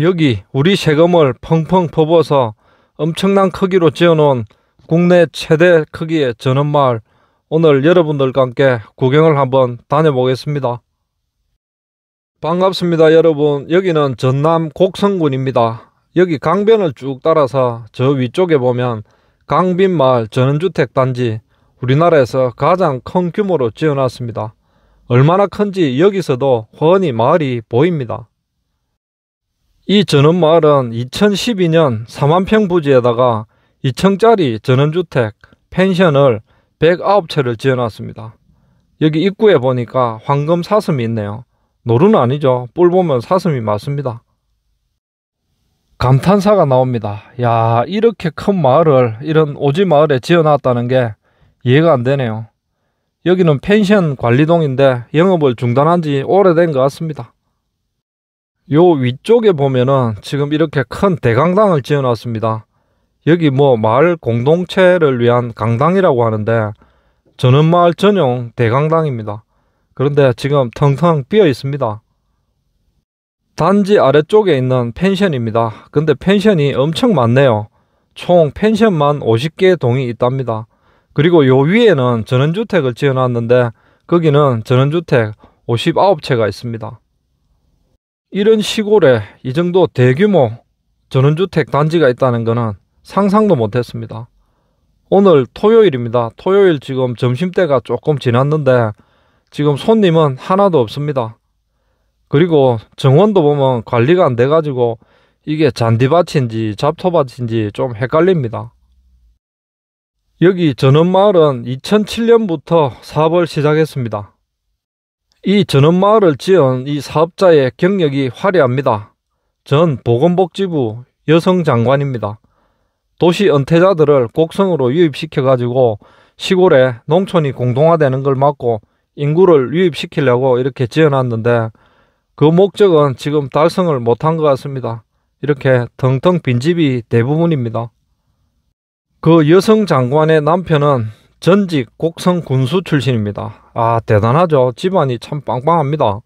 여기 우리 세금을 펑펑 퍼부어서 엄청난 크기로 지어놓은 국내 최대 크기의 전원마을 오늘 여러분들과 함께 구경을 한번 다녀보겠습니다. 반갑습니다 여러분 여기는 전남 곡성군입니다. 여기 강변을 쭉 따라서 저 위쪽에 보면 강빈마을 전원주택단지 우리나라에서 가장 큰 규모로 지어놨습니다. 얼마나 큰지 여기서도 훤히 마을이 보입니다. 이 전원마을은 2012년 4만평 부지에다가 2층짜리 전원주택, 펜션을 109채를 지어놨습니다. 여기 입구에 보니까 황금 사슴이 있네요. 노루는 아니죠. 뿔 보면 사슴이 맞습니다. 감탄사가 나옵니다. 야 이렇게 큰 마을을 이런 오지 마을에 지어놨다는 게 이해가 안 되네요. 여기는 펜션 관리동인데 영업을 중단한 지 오래된 것 같습니다. 요 위쪽에 보면은 지금 이렇게 큰 대강당을 지어놨습니다. 여기 뭐 마을 공동체를 위한 강당이라고 하는데 전원마을 전용 대강당입니다. 그런데 지금 텅텅 비어 있습니다. 단지 아래쪽에 있는 펜션입니다. 근데 펜션이 엄청 많네요. 총 펜션만 50개 동이 있답니다. 그리고 요 위에는 전원주택을 지어놨는데 거기는 전원주택 59채가 있습니다. 이런 시골에 이 정도 대규모 전원주택 단지가 있다는 것은 상상도 못했습니다. 오늘 토요일입니다. 토요일 지금 점심때가 조금 지났는데 지금 손님은 하나도 없습니다. 그리고 정원도 보면 관리가 안 돼가지고 이게 잔디밭인지 잡토밭인지 좀 헷갈립니다. 여기 전원마을은 2007년부터 사업을 시작했습니다. 이 전원마을을 지은 이 사업자의 경력이 화려합니다. 전 보건복지부 여성장관입니다. 도시 은퇴자들을 곡성으로 유입시켜가지고 시골에 농촌이 공동화되는 걸 막고 인구를 유입시키려고 이렇게 지어놨는데 그 목적은 지금 달성을 못한 것 같습니다. 이렇게 텅텅 빈집이 대부분입니다. 그 여성 장관의 남편은 전직 곡성 군수 출신입니다. 아 대단하죠. 집안이 참 빵빵합니다.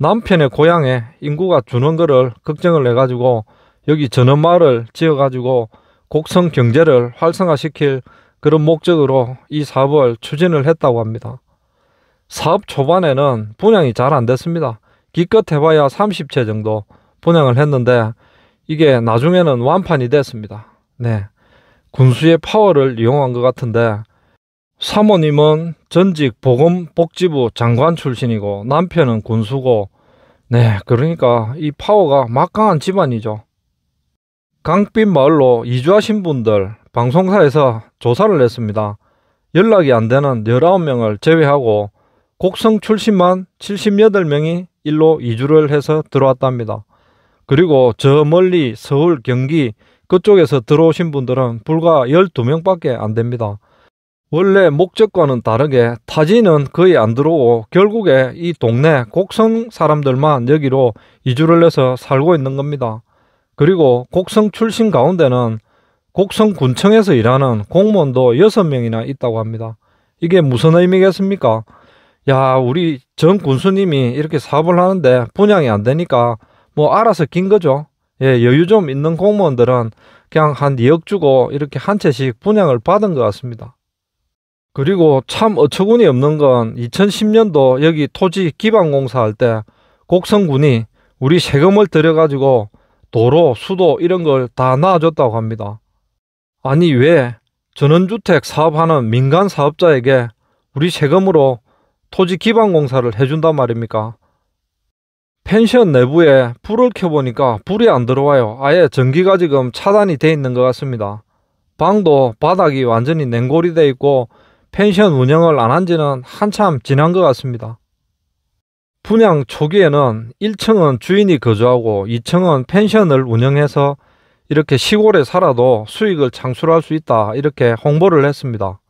남편의 고향에 인구가 주는 거를 걱정을 해가지고 여기 전원마을을 지어가지고 곡성 경제를 활성화시킬 그런 목적으로 이 사업을 추진을 했다고 합니다. 사업 초반에는 분양이 잘 안 됐습니다. 기껏 해봐야 30채 정도 분양을 했는데 이게 나중에는 완판이 됐습니다. 네. 군수의 파워를 이용한 것 같은데 사모님은 전직 보건복지부 장관 출신이고 남편은 군수고 네 그러니까 이 파워가 막강한 집안이죠. 강빈 마을로 이주하신 분들 방송사에서 조사를 했습니다. 연락이 안 되는 19명을 제외하고 곡성 출신만 78명이 일로 이주를 해서 들어왔답니다. 그리고 저 멀리 서울 경기 그쪽에서 들어오신 분들은 불과 12명밖에 안 됩니다. 원래 목적과는 다르게 타지는 거의 안 들어오고 결국에 이 동네 곡성 사람들만 여기로 이주를 해서 살고 있는 겁니다. 그리고 곡성 출신 가운데는 곡성 군청에서 일하는 공무원도 6명이나 있다고 합니다. 이게 무슨 의미겠습니까? 야 우리 전 군수님이 이렇게 사업을 하는데 분양이 안 되니까 뭐 알아서 낀 거죠. 예, 여유 좀 있는 공무원들은 그냥 한 2억 주고 이렇게 한 채씩 분양을 받은 것 같습니다. 그리고 참 어처구니 없는 건 2010년도 여기 토지 기반공사 할 때 곡성군이 우리 세금을 들여가지고 도로, 수도 이런 걸 다 나아줬다고 합니다. 아니 왜 전원주택 사업하는 민간 사업자에게 우리 세금으로 토지 기반 공사를 해준단 말입니까? 펜션 내부에 불을 켜보니까 불이 안 들어와요. 아예 전기가 지금 차단이 돼 있는 것 같습니다. 방도 바닥이 완전히 냉골이 돼 있고 펜션 운영을 안 한 지는 한참 지난 것 같습니다. 분양 초기에는 1층은 주인이 거주하고 2층은 펜션을 운영해서 이렇게 시골에 살아도 수익을 창출할 수 있다 이렇게 홍보를 했습니다.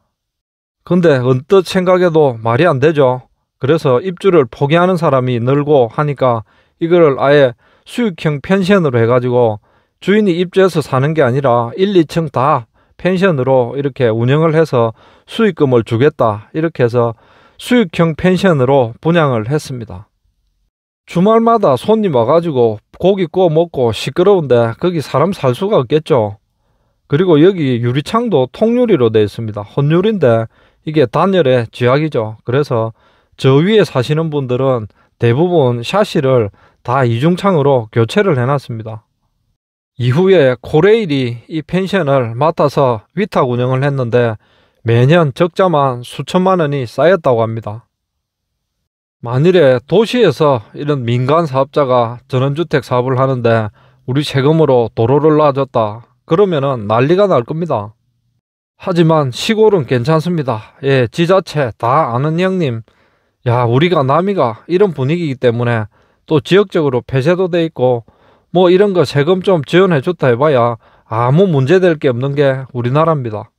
근데 언뜻 생각해도 말이 안 되죠. 그래서 입주를 포기하는 사람이 늘고 하니까 이거를 아예 수익형 펜션으로 해가지고 주인이 입주해서 사는 게 아니라 1, 2층 다 펜션으로 이렇게 운영을 해서 수익금을 주겠다. 이렇게 해서 수익형 펜션으로 분양을 했습니다. 주말마다 손님 와가지고 고기 구워 먹고 시끄러운데 거기 사람 살 수가 없겠죠. 그리고 여기 유리창도 통유리로 되어 있습니다. 혼유리인데 이게 단열의 지약이죠. 그래서 저 위에 사시는 분들은 대부분 샤시를 다 이중창으로 교체를 해놨습니다. 이후에 코레일이 이 펜션을 맡아서 위탁 운영을 했는데 매년 적자만 수천만 원이 쌓였다고 합니다. 만일에 도시에서 이런 민간 사업자가 전원주택 사업을 하는데 우리 세금으로 도로를 놔줬다 그러면은 난리가 날 겁니다. 하지만 시골은 괜찮습니다. 예, 지자체 다 아는 형님. 야, 우리가 남이가 이런 분위기이기 때문에 또 지역적으로 폐쇄도 돼 있고 뭐 이런 거 세금 좀 지원해줬다 해봐야 아무 문제될 게 없는 게 우리나라입니다.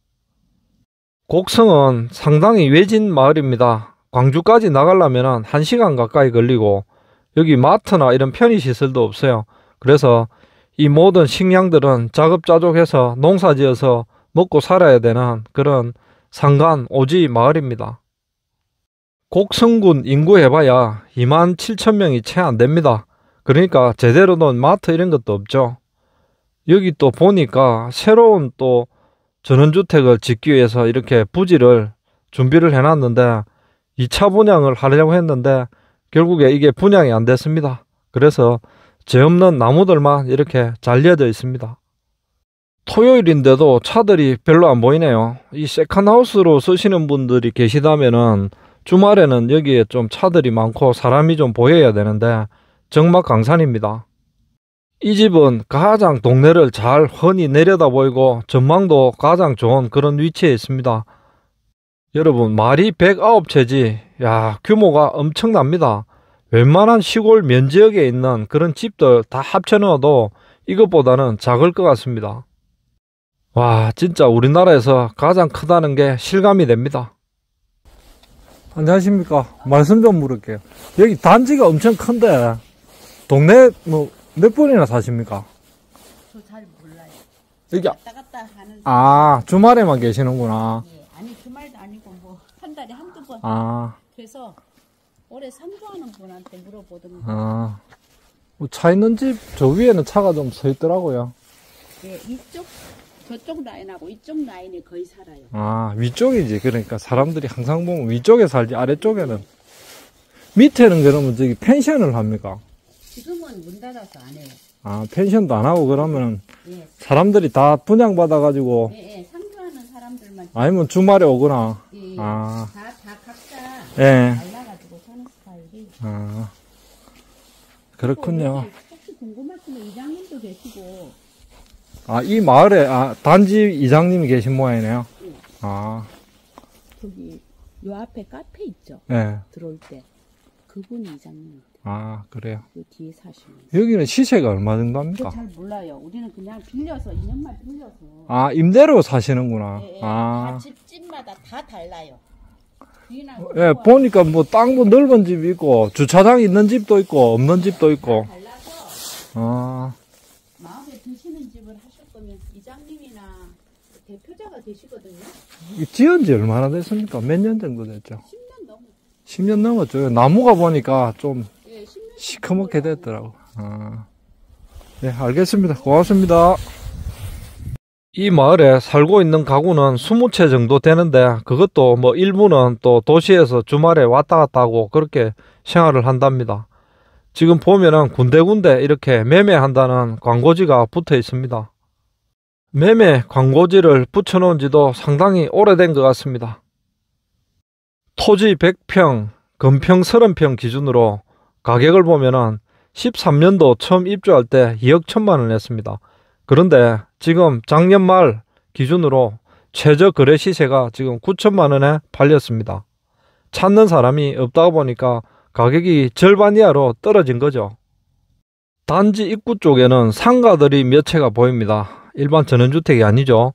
곡성은 상당히 외진 마을입니다. 광주까지 나가려면 1시간 가까이 걸리고 여기 마트나 이런 편의시설도 없어요. 그래서 이 모든 식량들은 자급자족해서 농사지어서 먹고 살아야 되는 그런 상간 오지 마을입니다. 곡성군 인구 해봐야 2만 7천 명이 채 안 됩니다. 그러니까 제대로 된 마트 이런 것도 없죠. 여기 또 보니까 새로운 또 전원주택을 짓기 위해서 이렇게 부지를 준비를 해놨는데 2차 분양을 하려고 했는데 결국에 이게 분양이 안 됐습니다. 그래서 재 없는 나무들만 이렇게 잘려져 있습니다. 토요일인데도 차들이 별로 안 보이네요. 이 세컨하우스로 쓰시는 분들이 계시다면은 주말에는 여기에 좀 차들이 많고 사람이 좀 보여야 되는데 정막 강산입니다. 이 집은 가장 동네를 잘흔히 내려다보이고 전망도 가장 좋은 그런 위치에 있습니다. 여러분 말이 109채지 야 규모가 엄청납니다. 웬만한 시골 면지역에 있는 그런 집들 다 합쳐넣어도 이것보다는 작을 것 같습니다. 와 진짜 우리나라에서 가장 크다는 게 실감이 됩니다. 안녕하십니까 말씀 좀 물을게요. 여기 단지가 엄청 큰데 동네 뭐몇 분이나 사십니까? 저 잘 몰라요. 여기 왔다 갔다 하는. 아 주말에만 계시는구나. 예, 아니 주말도 아니고 뭐한 달에 한두 번. 아. 그래서 올해 상주하는 분한테 물어보던가. 아. 뭐차 있는 집 저 위에는 차가 좀 서 있더라고요. 예, 이쪽 저쪽 라인하고 이쪽 라인이 거의 살아요. 아 위쪽이지 그러니까 사람들이 항상 보면 위쪽에 살지 아래쪽에는 밑에는 그러면 저기 펜션을 합니까? 지금은 문 닫아서 안 해요. 아 펜션도 안 하고 그러면 예. 사람들이 다 분양 받아가지고 예, 예. 상주하는 사람들만 아니면 주말에 오거나 예, 예. 아. 다, 다 각자 예. 알라가지고 사는 스타일이 아 그렇군요 혹시 궁금하시면 이장님도 계시고 아이 마을에 아 단지 이장님이 계신 모양이네요 예. 아 저기 요 앞에 카페 있죠 예. 들어올 때 그분이 이장님 이요 아 그래요. 그 뒤에 사시는. 여기는 시세가 얼마 정도 합니까? 잘 몰라요. 우리는 그냥 빌려서 2년만 빌려서. 아 임대로 사시는구나. 예, 예. 아. 다 집집마다 다 달라요. 어, 예, 보니까 뭐 땅도 넓은 집이 있고 주차장 있는 집도 있고 없는 집도 있고. 달라서 아. 마음에 드시는 집을 하실 거면 이장님이나 대표자가 되시거든요. 지은 지 얼마나 됐습니까? 몇 년 정도 됐죠? 10년 넘었죠. 나무가 보니까 좀 시커멓게 됐더라고. 아. 네, 알겠습니다. 고맙습니다. 이 마을에 살고 있는 가구는 20채 정도 되는데 그것도 뭐 일부는 또 도시에서 주말에 왔다 갔다 하고 그렇게 생활을 한답니다. 지금 보면은 군데군데 이렇게 매매한다는 광고지가 붙어 있습니다. 매매 광고지를 붙여놓은 지도 상당히 오래된 것 같습니다. 토지 100평, 금평 30평 기준으로 가격을 보면은 13년도 처음 입주할 때 2억 1천만 원 했습니다. 그런데 지금 작년 말 기준으로 최저 거래 시세가 지금 9천만 원에 팔렸습니다. 찾는 사람이 없다 보니까 가격이 절반 이하로 떨어진 거죠. 단지 입구 쪽에는 상가들이 몇 채가 보입니다. 일반 전원주택이 아니죠.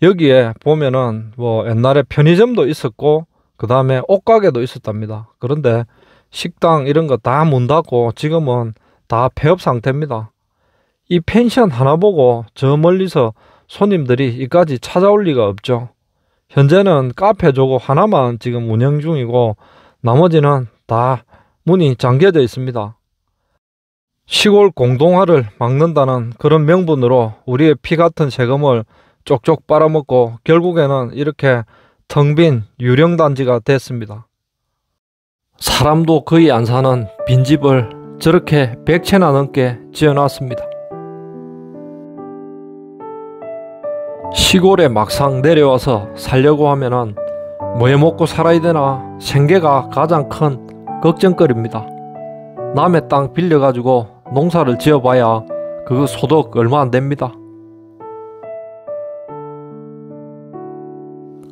여기에 보면은 뭐 옛날에 편의점도 있었고 그 다음에 옷가게도 있었답니다. 그런데 식당 이런 거 다 문 닫고 지금은 다 폐업 상태입니다. 이 펜션 하나 보고 저 멀리서 손님들이 이까지 찾아올 리가 없죠. 현재는 카페 조고 하나만 지금 운영 중이고 나머지는 다 문이 잠겨져 있습니다. 시골 공동화를 막는다는 그런 명분으로 우리의 피 같은 세금을 쪽쪽 빨아먹고 결국에는 이렇게 텅 빈 유령단지가 됐습니다. 사람도 거의 안 사는 빈집을 저렇게 100채나 넘게 지어놨습니다. 시골에 막상 내려와서 살려고 하면은 뭐 해먹고 살아야 되나 생계가 가장 큰 걱정거리입니다. 남의 땅 빌려가지고 농사를 지어봐야 그 소득 얼마 안됩니다.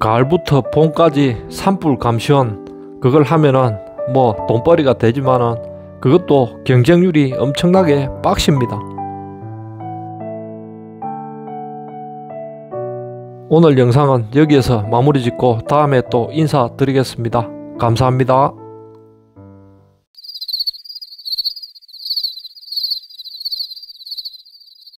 가을부터 봄까지 산불 감시원 그걸 하면은 뭐 돈벌이가 되지만은 그것도 경쟁률이 엄청나게 빡십니다. 오늘 영상은 여기에서 마무리 짓고 다음에 또 인사드리겠습니다. 감사합니다.